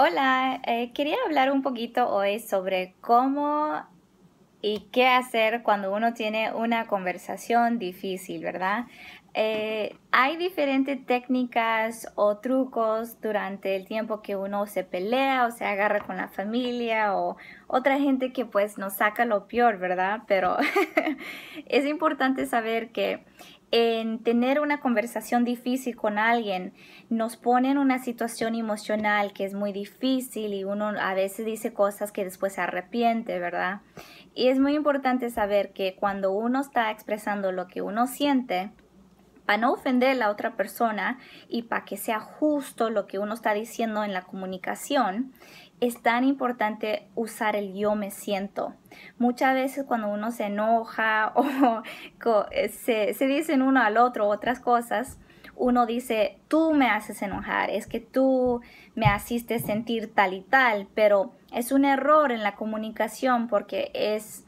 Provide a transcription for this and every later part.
Hola, eh, quería hablar un poquito hoy sobre cómo y qué hacer cuando uno tiene una conversación difícil, ¿verdad? Eh, hay diferentes técnicas o trucos durante el tiempo que uno se pelea o se agarra con la familia o otra gente que pues nos saca lo peor, ¿verdad? Pero es importante saber que en tener una conversación difícil con alguien, nos pone en una situación emocional que es muy difícil y uno a veces dice cosas que después se arrepiente, ¿verdad? Y es muy importante saber que cuando uno está expresando lo que uno siente, para no ofender a la otra persona y para que sea justo lo que uno está diciendo en la comunicación, es tan importante usar el yo me siento. Muchas veces cuando uno se enoja o eh, se, dicen uno al otro otras cosas, uno dice, tú me haces enojar, es que tú me hiciste sentir tal y tal, pero es un error en la comunicación porque es,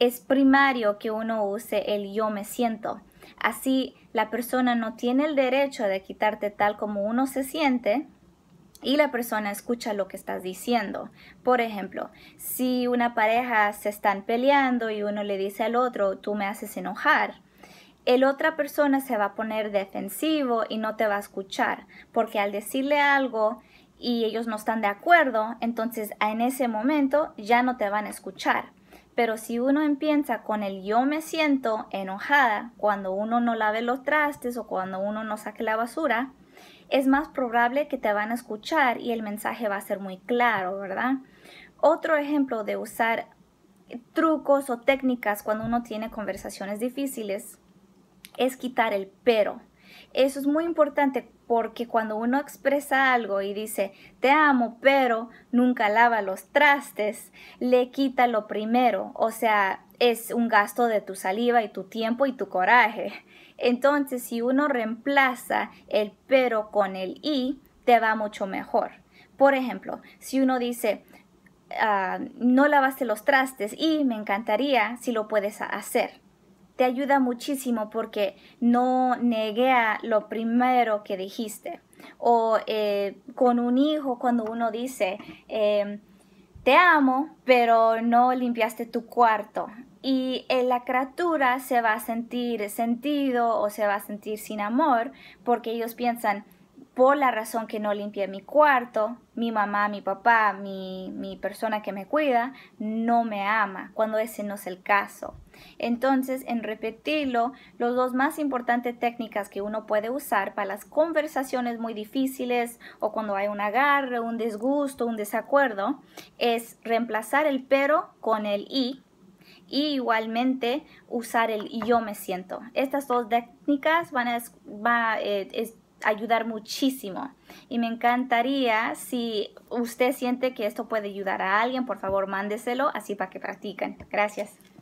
es primario que uno use el yo me siento. Así la persona no tiene el derecho de quitarte tal como uno se siente y la persona escucha lo que estás diciendo. Por ejemplo, si una pareja se están peleando y uno le dice al otro, tú me haces enojar, el otra persona se va a poner defensivo y no te va a escuchar, porque al decirle algo y ellos no están de acuerdo, entonces en ese momento ya no te van a escuchar. Pero si uno empieza con el yo me siento enojada cuando uno no lave los trastes o cuando uno no saque la basura, es más probable que te van a escuchar y el mensaje va a ser muy claro, ¿verdad? Otro ejemplo de usar trucos o técnicas cuando uno tiene conversaciones difíciles es quitar el pero. Eso es muy importante porque cuando uno expresa algo y dice, te amo, pero nunca lava los trastes, le quita lo primero, o sea, es un gasto de tu saliva y tu tiempo y tu coraje. Entonces, si uno reemplaza el pero con el y, te va mucho mejor. Por ejemplo, si uno dice, ah, no lavaste los trastes y me encantaría si lo puedes hacer te ayuda muchísimo porque no a lo primero que dijiste. O eh, con un hijo cuando uno dice, em, te amo, pero no limpiaste tu cuarto. Y eh, la criatura se va a sentir sentido o se va a sentir sin amor porque ellos piensan, por la razón que no limpié mi cuarto, mi mamá, mi papá, mi, mi, persona que me cuida, no me ama, cuando ese no es el caso. Entonces, en repetirlo, los dos más importantes técnicas que uno puede usar para las conversaciones muy difíciles o cuando hay un agarre, un disgusto, un desacuerdo, es reemplazar el pero con el y y igualmente usar el yo me siento. Estas dos técnicas van a, eh, ayudar muchísimo. Y me encantaría si usted siente que esto puede ayudar a alguien, por favor mándeselo así para que practiquen. Gracias.